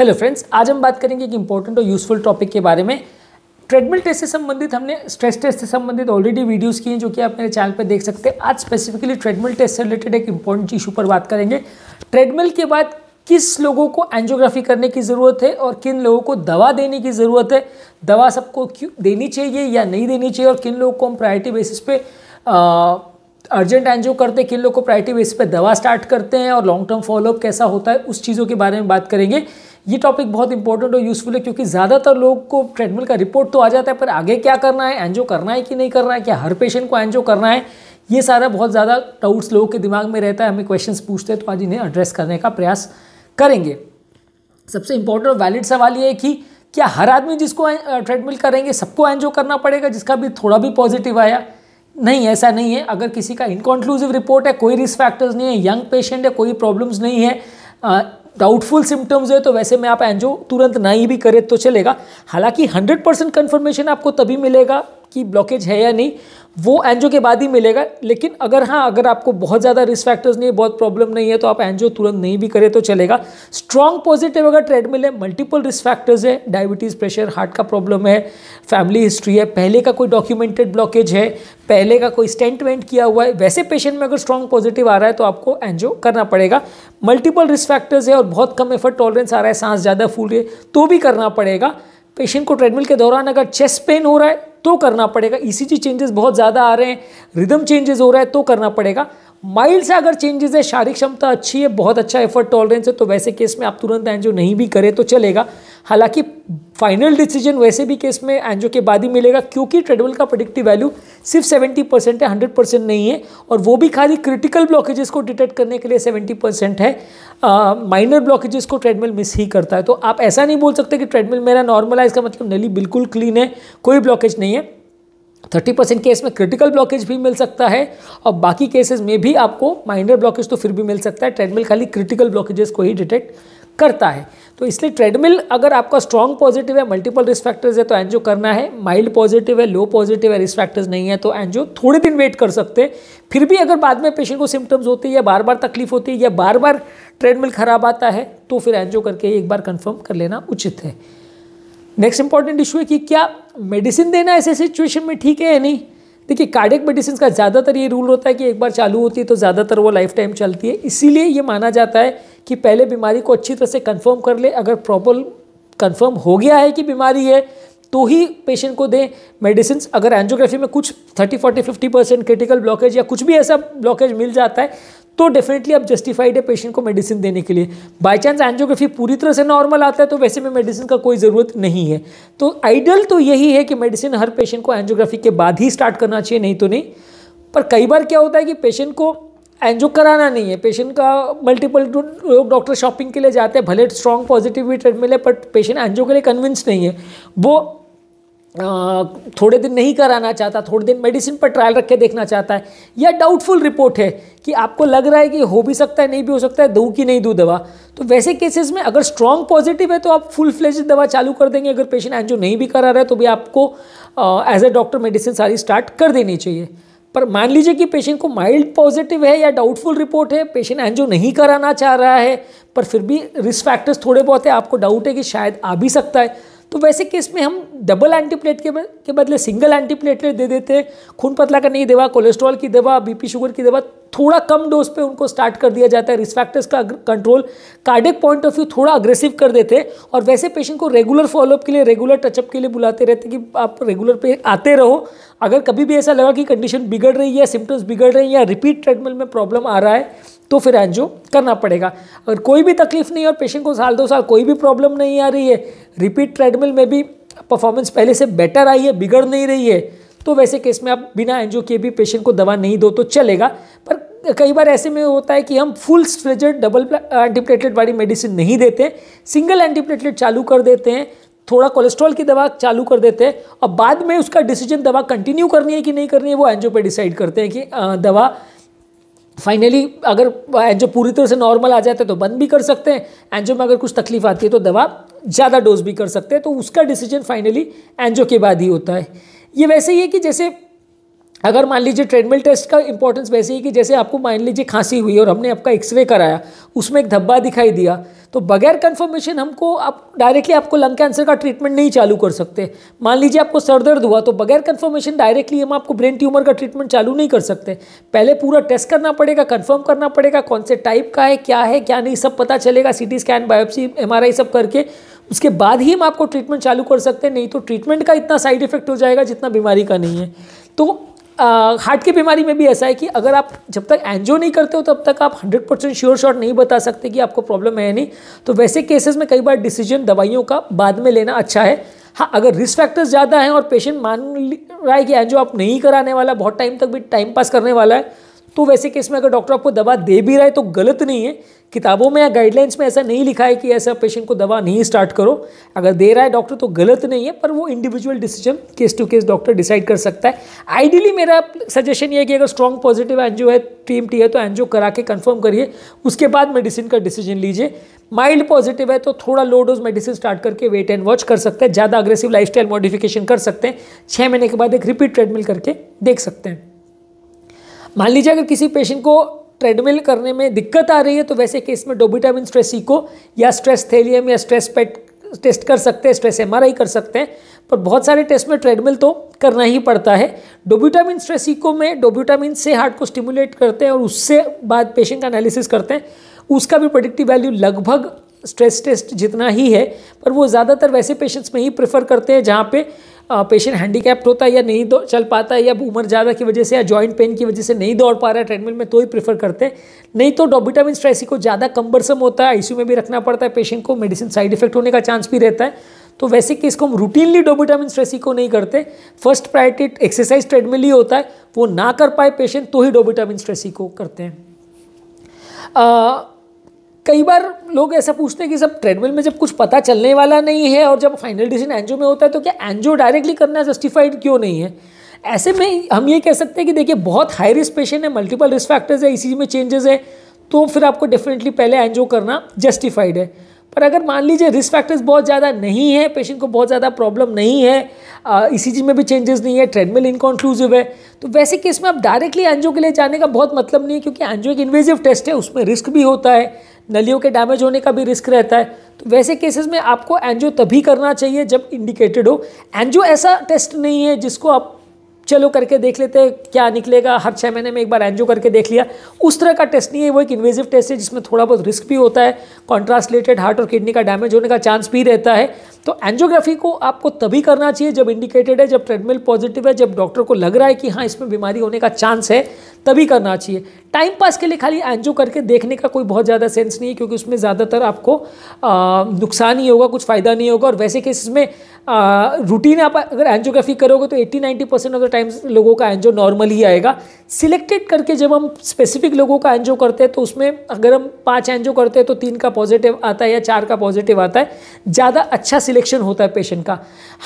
hello friends आज हम बात करेंगे एक इंपॉर्टेंट और यूजफुल टॉपिक के बारे में ट्रेडमिल टेस्ट से संबंधित हमने स्ट्रेस टेस्ट से संबंधित ऑलरेडी वीडियोस किए हैं जो कि आप मेरे चैनल पर देख सकते हैं आज स्पेसिफिकली ट्रेडमिल टेस्ट से रिलेटेड एक इंपॉर्टेंट इशू पर बात करेंगे ट्रेडमिल के बाद किस लोगों को एंजियोग्राफी करने की ज़रूरत है और किन लोगों को दवा देने की ज़रूरत है दवा सबको क्यों देनी चाहिए या नहीं देनी चाहिए और किन लोगों को हम प्रायोरिटी बेसिस पे अर्जेंट एनजीओ करते हैं किन लोगों को प्रायोरिटी बेसिस पे दवा स्टार्ट करते हैं और लॉन्ग टर्म फॉलोअप कैसा होता है उस चीज़ों के बारे में बात करेंगे ये टॉपिक बहुत इंपॉर्टेंट और यूज़फुल है क्योंकि ज़्यादातर लोग को ट्रेडमिल का रिपोर्ट तो आ जाता है पर आगे क्या करना है एनजो करना है कि नहीं करना है क्या हर पेशेंट को एनजो करना है ये सारा बहुत ज़्यादा डाउट्स लोगों के दिमाग में रहता है हमें क्वेश्चन पूछते हैं तो आज इन्हें एड्रेस करने का प्रयास करेंगे सबसे इंपॉर्टेंट और वैलिड सवाल ये है कि क्या हर आदमी जिसको ट्रेडमिल करेंगे सबको एनजो करना पड़ेगा जिसका भी थोड़ा भी पॉजिटिव आया नहीं ऐसा नहीं है अगर किसी का इनकॉन्क्लूसिव रिपोर्ट है कोई रिस्क फैक्टर्स नहीं है यंग पेशेंट है कोई प्रॉब्लम्स नहीं है डाउटफुल सिम्टम्स है तो वैसे में आप एंजो तुरंत नहीं भी करें तो चलेगा हालांकि 100 परसेंट कन्फर्मेशन आपको तभी मिलेगा कि ब्लॉकेज है या नहीं वो एनजो के बाद ही मिलेगा लेकिन अगर हाँ अगर आपको बहुत ज़्यादा रिस्क फैक्टर्स नहीं है बहुत प्रॉब्लम नहीं है तो आप एनजो तुरंत नहीं भी करें तो चलेगा स्ट्रॉन्ग पॉजिटिव अगर ट्रेडमिल है मल्टीपल रिस्क फैक्टर्स है डायबिटीज़ प्रेशर हार्ट का प्रॉब्लम है फैमिली हिस्ट्री है पहले का कोई डॉक्यूमेंटेड ब्लॉकेज है पहले का कोई स्टेंटमेंट किया हुआ है वैसे पेशेंट में अगर स्ट्रॉन्ग पॉजिटिव आ रहा है तो आपको एनजो करना पड़ेगा मल्टीपल रिस्क फैक्टर्स है और बहुत कम एफर्ट टॉलरेंस आ रहा है सांस ज़्यादा फूल रही है तो भी करना पड़ेगा पेशेंट को ट्रेडमिल के दौरान अगर चेस्ट पेन हो रहा है तो करना पड़ेगा ईसीजी e चेंजेस बहुत ज़्यादा आ रहे हैं रिदम चेंजेस हो रहा है तो करना पड़ेगा माइल्ड से अगर चेंजेस है शारीरिक क्षमता अच्छी है बहुत अच्छा एफर्ट टॉलरेंस है तो वैसे केस में आप तुरंत एनजो नहीं भी करें तो चलेगा हालांकि फाइनल डिसीजन वैसे भी केस में एनजो के बाद ही मिलेगा क्योंकि ट्रेडमिल का प्रोडिक्टिव वैल्यू सिर्फ 70 परसेंट है 100 परसेंट नहीं है और वो भी खाली क्रिटिकल ब्लॉकेजेस को डिटेक्ट करने के लिए 70 परसेंट है माइनर ब्लॉकेजेस को ट्रेडमिल मिस ही करता है तो आप ऐसा नहीं बोल सकते कि ट्रेडमिल मेरा नॉर्मल है इसका मतलब नली बिल्कुल क्लीन है कोई ब्लॉकेज नहीं है थर्टी परसेंट केस में क्रिटिकल ब्लॉकेज भी मिल सकता है और बाकी केसेस में भी आपको माइनर ब्लॉकेज तो फिर भी मिल सकता है ट्रेडमिल खाली क्रिटिकल ब्लॉकेजेस को ही डिटेक्ट करता है तो इसलिए ट्रेडमिल अगर आपका स्ट्रॉन्ग पॉजिटिव है मल्टीपल रिस्क फैक्टर्स है तो एनजियो करना है माइल्ड पॉजिटिव है लो पॉजिटिव है रिस्क फैक्टर्स नहीं है तो एनजियो थोड़े दिन वेट कर सकते हैं फिर भी अगर बाद में पेशेंट को सिम्टम्स होते हैं या बार बार तकलीफ होती है या बार बार ट्रेडमिल खराब आता है तो फिर एनजियो करके एक बार कन्फर्म कर लेना उचित है नेक्स्ट इंपॉर्टेंट इशू है कि क्या मेडिसिन देना ऐसे सिचुएशन में ठीक है या नहीं देखिए कार्डिक मेडिसिन का ज़्यादातर ये रूल होता है कि एक बार चालू होती है तो ज़्यादातर वो लाइफ टाइम चलती है इसीलिए ये माना जाता है कि पहले बीमारी को अच्छी तरह से कंफर्म कर ले अगर प्रॉपर कंफर्म हो गया है कि बीमारी है तो ही पेशेंट को दें मेडिसिन अगर एंजियोग्राफी में कुछ thirty forty fifty percent critical blockage या कुछ भी ऐसा ब्लॉकेज मिल जाता है तो डेफिनेटली अब जस्टिफाइड है पेशेंट को मेडिसिन देने के लिए बाई चांस एंजियोग्राफी पूरी तरह से नॉर्मल आता है तो वैसे में मेडिसिन का कोई ज़रूरत नहीं है तो आइडियल तो यही है कि मेडिसिन हर पेशेंट को एंजियोग्राफी के बाद ही स्टार्ट करना चाहिए नहीं तो नहीं पर कई बार क्या होता है कि पेशेंट को एंजो कराना नहीं है पेशेंट का मल्टीपल लोग डॉक्टर शॉपिंग के लिए जाते हैं भले स्ट्रॉन्ग पॉजिटिव भी ट्रेड मिले बट पेशेंट एंजो के लिए कन्विंस नहीं है वो थोड़े दिन नहीं कराना चाहता थोड़े दिन मेडिसिन पर ट्रायल रख के देखना चाहता है या डाउटफुल रिपोर्ट है कि आपको लग रहा है कि हो भी सकता है नहीं भी हो सकता है दूँ कि नहीं दूँ दवा तो वैसे केसेस में अगर स्ट्रॉन्ग पॉजिटिव है तो आप फुल फ्लेज दवा चालू कर देंगे अगर पेशेंट एनजो नहीं भी करा रहा है तो भी आपको एज ए डॉक्टर मेडिसिन सारी स्टार्ट कर देनी चाहिए पर मान लीजिए कि पेशेंट को माइल्ड पॉजिटिव है या डाउटफुल रिपोर्ट है पेशेंट एनजो नहीं कराना चाह रहा है पर फिर भी रिस्क फैक्टर्स थोड़े बहुत है आपको डाउट है कि शायद आ भी सकता है तो वैसे केस में हम डबल एंटीप्लेट के, के बदले सिंगल एंटीप्लेटलेट दे देते हैं खून पतला का नहीं दवा कोलेस्ट्रॉल की दवा बीपी शुगर की दवा थोड़ा कम डोज पे उनको स्टार्ट कर दिया जाता है रिस्फैक्टर्स का control cardiac point of view थोड़ा अग्रेसिव कर देते और वैसे पेशेंट को रेगुलर फॉलोअप के लिए रेगुलर टचअप के लिए बुलाते रहते कि आप रेगुलर पे आते रहो अगर कभी भी ऐसा लगा कि कंडीशन बिगड़ रही है सिम्टम्स बिगड़ रहे हैं या रिपीट ट्रेडमिल में प्रॉब्लम आ रहा है तो फिर एनजियो करना पड़ेगा अगर कोई भी तकलीफ नहीं और पेशेंट को साल दो साल कोई भी प्रॉब्लम नहीं आ रही है रिपीट ट्रेडमिल में भी परफॉर्मेंस पहले से बेटर आई है बिगड़ नहीं रही है तो वैसे केस में आप बिना एनजियो के भी पेशेंट को दवा नहीं दो तो चलेगा पर कई बार ऐसे में होता है कि हम फुल स्ट्रेजर डबल एंटीप्लेटलेट वाली मेडिसिन नहीं देते सिंगल एंटीप्लेटलेट चालू कर देते हैं थोड़ा कोलेस्ट्रॉल की दवा चालू कर देते हैं और बाद में उसका डिसीजन दवा कंटिन्यू करनी है कि नहीं करनी है वो एनजो पे डिसाइड करते हैं कि दवा फाइनली अगर एनजो पूरी तरह से नॉर्मल आ जाता है तो बंद भी कर सकते हैं एनजो में अगर कुछ तकलीफ आती है तो दवा ज़्यादा डोज भी कर सकते हैं तो उसका डिसीजन फाइनली एनजो के बाद ही होता है ये वैसे ही है कि जैसे अगर मान लीजिए ट्रेडमिल टेस्ट का इंपॉर्टेंस वैसे ही कि जैसे आपको मान लीजिए खांसी हुई और हमने आपका एक्सरे कराया उसमें एक धब्बा दिखाई दिया तो बगैर कंफर्मेशन हमको आप डायरेक्टली आपको लंग कैंसर का ट्रीटमेंट नहीं चालू कर सकते मान लीजिए आपको सर दर्द हुआ तो बगैर कंफर्मेशन डायरेक्टली हम आपको ब्रेन ट्यूमर का ट्रीटमेंट चालू नहीं कर सकते पहले पूरा टेस्ट करना पड़ेगा कन्फर्म करना पड़ेगा कौन से टाइप का है क्या है क्या नहीं सब पता चलेगा सी स्कैन बायोप्सी एम सब करके उसके बाद ही हम आपको ट्रीटमेंट चालू कर सकते हैं नहीं तो ट्रीटमेंट का इतना साइड इफेक्ट हो जाएगा जितना बीमारी का नहीं है तो हार्ट की बीमारी में भी ऐसा है कि अगर आप जब तक एनजियो नहीं करते हो तब तक आप 100 परसेंट श्योर शॉर्ट नहीं बता सकते कि आपको प्रॉब्लम है या नहीं तो वैसे केसेस में कई बार डिसीजन दवाइयों का बाद में लेना अच्छा है हाँ अगर रिस्क फैक्टर्स ज़्यादा हैं और पेशेंट मान रहा है कि एनजियो आप नहीं कराने वाला बहुत टाइम तक भी टाइम पास करने वाला है तो वैसे केस में अगर डॉक्टर आपको दवा दे भी रहा है तो गलत नहीं है किताबों में या गाइडलाइंस में ऐसा नहीं लिखा है कि ऐसा पेशेंट को दवा नहीं स्टार्ट करो अगर दे रहा है डॉक्टर तो गलत नहीं है पर वो individual decision case to case doctor decide कर सकता है आइडियली मेरा सजेशन ये है कि अगर स्ट्रॉन्ग पॉजिटिव एनजो है टीम टी है तो एनजो करा के कंफर्म करिए उसके बाद मेडिसिन का डिसीजन लीजिए माइल्ड पॉजिटिव है तो थोड़ा लो डोज मेडिसिन स्टार्ट करके वेट एंड वॉच कर सकते हैं ज़्यादा अग्रेसिव लाइफ मॉडिफिकेशन कर सकते हैं छः महीने के बाद एक रिपीट ट्रेडमिल करके देख सकते हैं मान लीजिए अगर किसी पेशेंट को ट्रेडमिल करने में दिक्कत आ रही है तो वैसे केस में डोबिटामिन स्ट्रेस सीको या स्ट्रेस थेलियम या स्ट्रेस पेट टेस्ट कर सकते हैं स्ट्रेस एम कर सकते हैं पर बहुत सारे टेस्ट में ट्रेडमिल तो करना ही पड़ता है डोब्यूटामिन स्ट्रेस इको में डोब्यूटामिन से हार्ट को स्टिमुलेट करते हैं और उससे बाद पेशेंट का एनालिसिस करते हैं उसका भी प्रोडिक्टिव वैल्यू लगभग स्ट्रेस टेस्ट जितना ही है पर वो ज़्यादातर वैसे पेशेंट्स में ही प्रेफर करते हैं जहाँ पे पेशेंट हैंडीकैप्ड होता है या नहीं चल पाता है या उम्र ज़्यादा की वजह से या जॉइंट पेन की वजह से नहीं दौड़ पा रहा है ट्रेडमिल में तो ही प्रेफर करते हैं नहीं तो डोबिटामिन स्ट्रेसी को ज़्यादा कंबरसम होता है आईसीयू में भी रखना पड़ता है पेशेंट को मेडिसिन साइड इफेक्ट होने का चांस भी रहता है तो वैसे कि इसको हम रूटीनली डोबिटामिन स्ट्रेसी को नहीं करते फर्स्ट प्रायोरिटी एक्सरसाइज ट्रेडमिल ही होता है वो ना कर पाए पेशेंट तो ही डोबिटामिन स्ट्रेसी को करते हैं कई बार लोग ऐसा पूछते हैं कि सब ट्रेडमिल में जब कुछ पता चलने वाला नहीं है और जब फाइनल डिसीजन एनजो में होता है तो क्या एनजो डायरेक्टली करना जस्टिफाइड क्यों नहीं है ऐसे में हम ये कह सकते हैं कि देखिए बहुत हाई रिस्क पेशेंट है मल्टीपल रिस्क फैक्टर्स है इसी में चेंजेस है तो फिर आपको डेफिनेटली पहले एनजो करना जस्टिफाइड है पर अगर मान लीजिए रिस्क फैक्टर्स बहुत ज़्यादा नहीं है पेशेंट को बहुत ज़्यादा प्रॉब्लम नहीं है इसी चीज़ में भी चेंजेस नहीं है ट्रेडमिल इनकॉन्क्लूसिव है तो वैसे केस में आप डायरेक्टली एनजो के लिए जाने का बहुत मतलब नहीं है क्योंकि एनजो एक इन्वेजिव टेस्ट है उसमें रिस्क भी होता है नलियों के डैमेज होने का भी रिस्क रहता है तो वैसे केसेस में आपको एनजियो तभी करना चाहिए जब इंडिकेटेड हो एनजियो ऐसा टेस्ट नहीं है जिसको आप चलो करके देख लेते हैं क्या निकलेगा हर छः महीने में एक बार एनजियो करके देख लिया उस तरह का टेस्ट नहीं है वो एक इन्वेजिव टेस्ट है जिसमें थोड़ा बहुत रिस्क भी होता है कॉन्ट्रास्टलेटेड हार्ट और किडनी का डैमेज होने का चांस भी रहता है तो एनजियोग्राफी को आपको तभी करना चाहिए जब इंडिकेटेड है जब ट्रेडमिल पॉजिटिव है जब डॉक्टर को लग रहा है कि हाँ इसमें बीमारी होने का चांस है तभी करना चाहिए टाइम पास के लिए खाली एंजो करके देखने का कोई बहुत ज़्यादा सेंस नहीं है क्योंकि उसमें ज़्यादातर आपको नुकसान ही होगा कुछ फ़ायदा नहीं होगा और वैसे केसेस में रूटीन आप अगर एंजियोग्राफी करोगे तो 80-90 परसेंट ऑफ द टाइम्स लोगों का एंजो नॉर्मल ही आएगा सिलेक्टेड करके जब हम स्पेसिफिक लोगों का एंजो करते हैं तो उसमें अगर हम पाँच एंजो करते हैं तो तीन का पॉजिटिव आता है या चार का पॉजिटिव आता है ज़्यादा अच्छा सिलेक्शन होता है पेशेंट का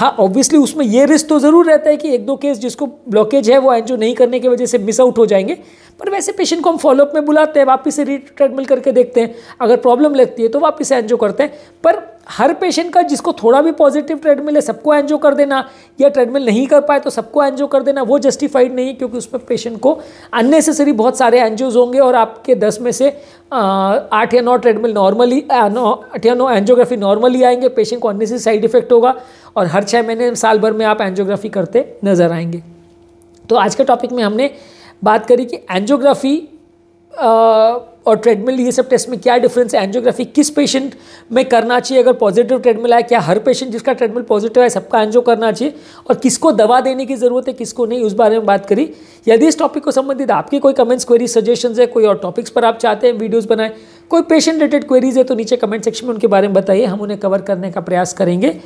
हाँ ऑब्वियसली उसमें यह रिस्क तो ज़रूर रहता है कि एक दो केस जिसको ब्लॉकेज है वो एंजो नहीं करने की वजह से मिस आउट हो जाएंगे जाएंगे पर वैसे पेशेंट को हम फॉलोअप में बुलाते हैं वापस से री ट्रेडमिल करके देखते हैं अगर प्रॉब्लम लगती है तो वापस से एनजो करते हैं पर हर पेशेंट का जिसको थोड़ा भी पॉजिटिव ट्रेडमिल है सबको एनजो कर देना या ट्रेडमिल नहीं कर पाए तो सबको एनजो कर देना वो जस्टिफाइड नहीं है क्योंकि उसमें पेशेंट को अननेसेसरी बहुत सारे एनजोज होंगे और आपके दस में से आठ या नौ ट्रेडमिल नॉर्मली आठ या नौ एनजियोग्राफी नॉर्मली आएंगे पेशेंट को अननेसरी साइड इफेक्ट होगा और हर छः महीने साल भर में आप एनजियोग्राफी करते नजर आएंगे तो आज के टॉपिक में हमने बात करी कि एंजियोग्राफी और ट्रेडमिल ये सब टेस्ट में क्या डिफरेंस है एंजियोग्राफी किस पेशेंट में करना चाहिए अगर पॉजिटिव ट्रेडमिल आए क्या हर पेशेंट जिसका ट्रेडमिल पॉजिटिव है सबका एंजो करना चाहिए और किसको दवा देने की ज़रूरत है किसको नहीं उस बारे में बात करी यदि इस टॉपिक को संबंधित आपके कोई कमेंट्स क्वेरीज सजेशन है कोई और टॉपिक्स पर आप चाहते हैं वीडियोज़ बनाएं कोई पेशेंट रिलेटेड क्वेरीज है तो नीचे कमेंट सेक्शन में उनके बारे में बताइए हम उन्हें कवर करने का प्रयास करेंगे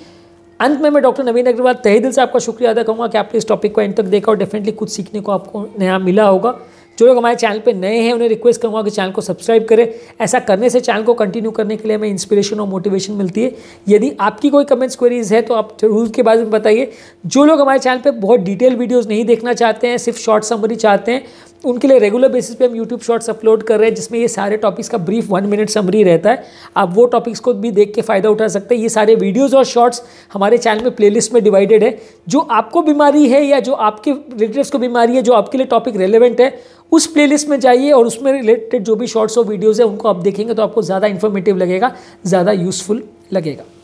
अंत में मैं डॉक्टर नवीन अग्रवाल तहे दिल से आपका शुक्रिया अदा करूँगा कि आपने इस टॉपिक को एंड तक देखा और डेफिनेटली कुछ सीखने को आपको नया मिला होगा जो लोग हमारे चैनल पे नए हैं उन्हें रिक्वेस्ट करूँगा कि चैनल को सब्सक्राइब करें ऐसा करने से चैनल को कंटिन्यू करने के लिए हमें इंस्पिरेशन और मोटिवेशन मिलती है यदि आपकी कोई कमेंट्स क्वेरीज है तो आप जरूर के बारे में बताइए जो लोग हमारे चैनल पर बहुत डिटेल वीडियोज़ नहीं देखना चाहते हैं सिर्फ शॉर्ट समरी चाहते हैं उनके लिए रेगुलर बेसिस पे हम यूट्यूब शॉर्ट्स अपलोड कर रहे हैं जिसमें ये सारे टॉपिक्स का ब्रीफ वन मिनट समरी रहता है आप वो टॉपिक्स को भी देख के फ़ायदा उठा सकते हैं ये सारे वीडियोज़ और शॉर्ट्स हमारे चैनल में प्लेलिस्ट में डिवाइडेड है जो आपको बीमारी है या जो आपके रिलेटिव को बीमारी है जो आपके लिए टॉपिक रेलिवेंट है उस प्ले में जाइए और उसमें रिलेटेड जो भी शॉर्ट्स और वीडियोज़ है उनको आप देखेंगे तो आपको ज़्यादा इन्फॉर्मेटिव लगेगा ज़्यादा यूज़फुल लगेगा